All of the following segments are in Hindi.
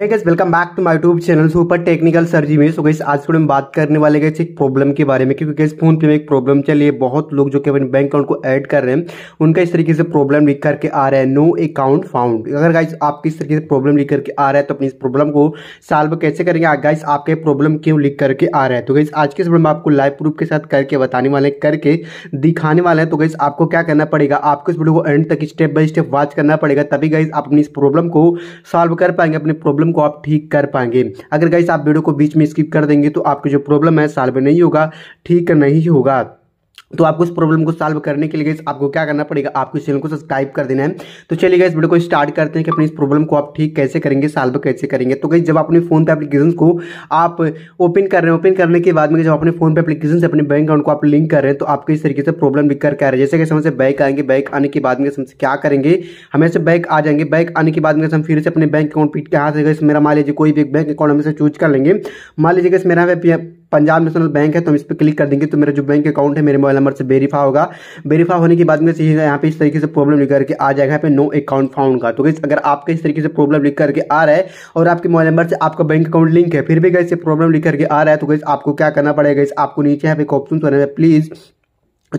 guys welcome back to my YouTube channel super technical सर्जी में सो गाइस आज हम बात करने वाले गए एक प्रॉब्लम के बारे में क्योंकि गाइस फोन पे में एक प्रॉब्लम चल रही है बहुत लोग जो कि अपने बैंक अकाउंट को ऐड कर रहे हैं उनका इस तरीके से प्रॉब्लम लिख करके आ रहा है नो अकाउंट फाउंड अगर गाइस आप इस तरीके से प्रॉब्लम लिख करके आ रहा है तो अपनी इस प्रॉब्लम को सॉल्व कैसे करेंगे गाइस आपके प्रॉब्लम क्यों लिख करके आ रहा है तो गाइस आज के समय आपको लाइव प्रूफ के साथ करके बताने वाले करके दिखाने वाले हैं तो गाइस आपको क्या करना पड़ेगा आपको इस वीडियो को एंड तक स्टेप बाय स्टेप वॉच करना पड़ेगा तभी गाइस आप अपनी इस प्रॉब्लम को सॉल्व कर पाएंगे अपने प्रॉब्लम प्रॉब्लम को आप ठीक कर पाएंगे अगर गाइस आप वीडियो को बीच में स्किप कर देंगे तो आपकी जो प्रॉब्लम है सॉल्व नहीं होगा ठीक नहीं होगा तो आपको इस प्रॉब्लम को सॉल्व करने के लिए गैस आपको क्या करना पड़ेगा आपको इस चैनल को सब्सक्राइब कर देना है तो चलिए इस वीडियो को स्टार्ट करते हैं कि अपनी इस प्रॉब्लम को आप ठीक कैसे करेंगे सॉल्व कैसे करेंगे तो गई जब अपने फोन पे एप्लीकेशन को आप ओपन कर रहे हैं ओपन करने के बाद में जब अपने फोन पे एप्लीकेशन से अपने बैंक अकाउंट को आप लिंक कर रहे हैं तो आपको इस तरीके से प्रॉब्लम भी करके आ हैं जैसे कि समझ से बैक आएंगे बैक आने के बाद में समझ क्या करेंगे हमें से बैक आ जाएंगे बैक आने के बाद में हम फिर से अपने बैंक अकाउंट पीट के हाथ से मेरा मान लीजिए कोई भी बैंक अकाउंट हमें से चूज कर लेंगे मान लीजिए मेरा पंजाब नेशनल बैंक है तो हम इस पर क्लिक कर देंगे तो मेरा जो बैंक अकाउंट है मेरे मोबाइल नंबर से वेरीफाई होगा वेरीफाई होने के बाद में सीधे यहाँ पे इस तरीके से प्रॉब्लम लिख करके आ जाएगा यहाँ पे नो अकाउंट फाउंड का तो गई अगर आपके इस तरीके से प्रॉब्लम लिख करके आ रहा है और आपके मोबाइल नंबर से आपका बैंक अकाउंट लिंक है फिर भी गई प्रॉब्लम लिख करके आ रहा है तो गई आपको क्या करना पड़ेगा इस आपको नीचे यहाँ पे ऑप्शन तो please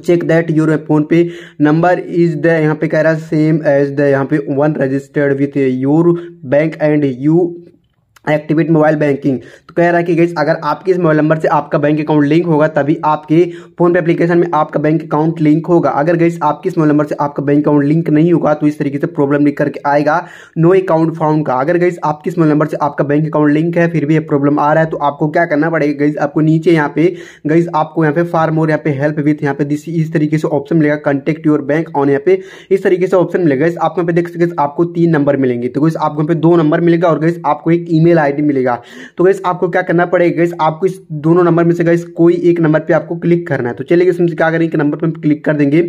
check that your PhonePe number is the यहाँ पे कह रहा है सेम एज द यहाँ पे one registered with your bank and you activate mobile banking तो कह रहा है कि गई अगर आपके इस मोबाइल नंबर से आपका बैंक अकाउंट लिंक होगा तभी आपके फोन पे एप्लीकेशन में आपका बैंक अकाउंट लिंक होगा अगर गई आपके इस मोबाइल नंबर से आपका बैंक अकाउंट लिंक नहीं होगा तो इस तरीके से प्रॉब्लम लिख करके आएगा नो अकाउंट फाउंड का अगर गई आपके इस मोबाइल नंबर से आपका बैंक अकाउंट लिंक है फिर भी यह प्रॉब्लम आ रहा है तो आपको क्या करना पड़ेगा गई आपको नीचे यहाँ पे गई आपको यहाँ पे फार्म और यहाँ पे हेल्प विथ यहाँ पे इस तरीके से ऑप्शन मिलेगा कंटेक्ट योर बैंक ऑन यहाँ पे इस तरीके से ऑप्शन मिलेगा आपको यहाँ पे देख सकते आपको तीन नंबर मिलेंगे तो गई आपको यहाँ पे दो नंबर मिलेगा और गई आपको एक ईमेल ईमेल आईडी मिलेगा तो गैस आपको क्या करना पड़ेगा गैस आपको इस दोनों नंबर में से गैस कोई एक नंबर पे आपको क्लिक करना है तो चलिए सिम क्या करेंगे कि नंबर पर क्लिक कर देंगे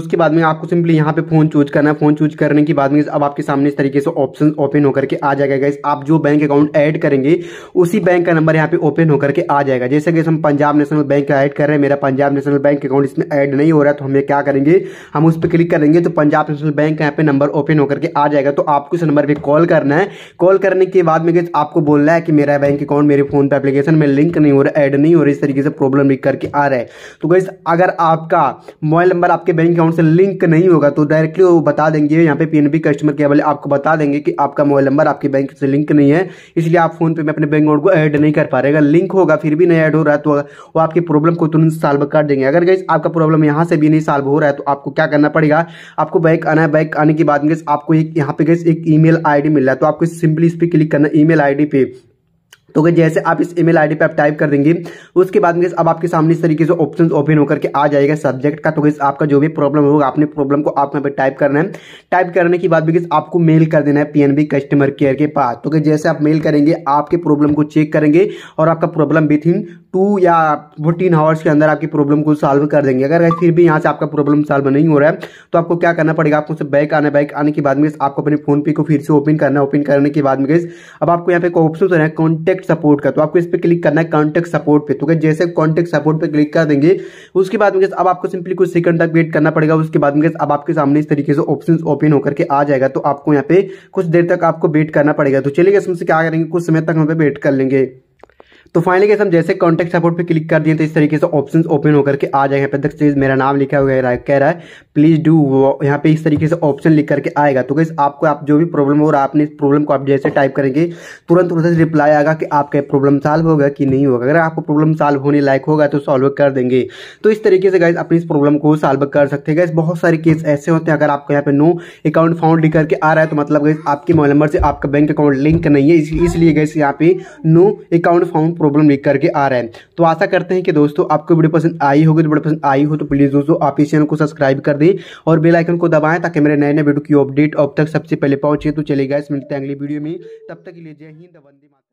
उसके बाद में आपको सिंपली यहाँ पे फोन चूज करना है फोन चूज करने के बाद में अब आपके सामने इस तरीके से ऑप्शन ओपन होकर के आ जाएगा गैस आप जो बैंक अकाउंट ऐड करेंगे उसी बैंक का नंबर यहाँ पे ओपन होकर के आ जाएगा जैसे गैस हम पंजाब नेशनल बैंक का ऐड कर रहे हैं मेरा पंजाब नेशनल बैंक अकाउंट इसमें ऐड नहीं हो रहा तो हमें क्या करेंगे हम उस पर क्लिक करेंगे तो पंजाब नेशनल बैंक का यहाँ पे नंबर ओपन होकर के आ जाएगा तो आपको इस नंबर पर कॉल करना है कॉल करने के बाद में गैस आप आपको बोलना है कि मेरा बैंक अकाउंट मेरे फोन पे एप्लीकेशन में लिंक नहीं हो रहा ऐड नहीं हो रहा इस तरीके से प्रॉब्लम लिख करके आ रहा है तो गैस अगर आपका मोबाइल नंबर आपके बैंक अकाउंट से लिंक नहीं होगा तो डायरेक्टली वो बता देंगे यहाँ पे पी कस्टमर केयर वाले आपको बता देंगे कि आपका मोबाइल नंबर आपके बैंक से लिंक नहीं है इसलिए आप फोन पे में अपने बैंक अकाउंट को ऐड नहीं कर पा रहे अगर लिंक होगा फिर भी नहीं ऐड हो रहा है तो वो आपकी प्रॉब्लम को तुरंत सॉल्व कर देंगे अगर गैस आपका प्रॉब्लम यहाँ से भी नहीं सॉल्व हो रहा है तो आपको क्या करना पड़ेगा आपको बैंक आना है बैंक आने के बाद में आपको एक यहाँ पे गैस एक ई मेल मिल रहा है तो आपको सिंपली इस पर क्लिक करना ई मेल आईडी पे तो कि जैसे आप इस ईमेल आईडी पे आप टाइप कर देंगे उसके बाद में अब आपके सामने इस तरीके से ऑप्शंस ओपन होकर के आ जाएगा सब्जेक्ट का तो कि आपका जो भी प्रॉब्लम होगा आपने प्रॉब्लम को आप यहाँ पे टाइप करना है टाइप करने के बाद भी आपको मेल कर देना है पीएनबी कस्टमर केयर के पास तो कि जैसे आप मेल करेंगे आपके प्रॉब्लम को चेक करेंगे और आपका प्रॉब्लम विथ इन टू या फोर्टीन आवर्स के अंदर आपकी प्रॉब्लम को सॉल्व कर देंगे अगर फिर भी यहाँ से आपका प्रॉब्लम सॉल्व नहीं हो रहा है तो आपको क्या करना पड़ेगा आपको बैक आना बैक आने के बाद में आपको अपने फोन पे को फिर से ओपन करना ओपन करने के बाद में अब आपको यहाँ पे ऑप्शन है कॉन्टेक्ट सपोर्ट का तो आपको इस पर क्लिक करना है कॉन्टेक्ट सपोर्ट पे तो जैसे कॉन्टेक्ट सपोर्ट पे क्लिक कर देंगे उसके बाद में अब आपको सिंपली कुछ सेकंड तक वेट करना पड़ेगा उसके बाद में अब आपके सामने इस तरीके से ऑप्शन ओपन होकर के आ जाएगा तो आपको यहाँ पे कुछ देर तक आपको वेट करना पड़ेगा तो चलिए इसमें से क्या करेंगे कुछ समय तक हम पे वेट कर लेंगे तो फाइनली कैसे हम जैसे कॉन्टैक्ट सपोर्ट पे क्लिक कर दिए तो इस तरीके से ऑप्शंस ओपन होकर के आ जाए यहाँ पे तक मेरा नाम लिखा हुआ है कह रहा है प्लीज डू यहाँ पे इस तरीके से ऑप्शन लिख करके आएगा तो कैसे आपको आप जो भी प्रॉब्लम हो रहा है आपने इस प्रॉब्लम को आप जैसे टाइप करेंगे तुरंत उसे रिप्लाई आएगा कि आपका प्रॉब्लम सॉल्व होगा कि नहीं होगा अगर आपको प्रॉब्लम सॉल्व होने लायक होगा तो सॉल्व कर देंगे तो इस तरीके से गैस अपनी इस प्रॉब्लम को सॉल्व कर सकते हैं गैस बहुत सारे केस ऐसे होते हैं अगर आपको यहाँ पे नो अकाउंट फाउंड लिख करके आ रहा है तो मतलब गैस आपके मोबाइल नंबर से आपका बैंक अकाउंट लिंक नहीं है इसलिए गैस यहाँ पे नो अकाउंट फाउंड प्रॉब्लम लिख करके आ रहा है तो आशा करते हैं कि दोस्तों आपको वीडियो पसंद आई होगी तो वीडियो पसंद आई हो तो प्लीज़ दोस्तों आप इस चैनल को सब्सक्राइब कर दें और बेलाइकन को दबाएं ताकि मेरे नए नए वीडियो की अपडेट अब तक सबसे पहले पहुंचे तो चलेगा इस मिलते हैं अगली वीडियो में तब तक के लिए जय हिंद वंदे माता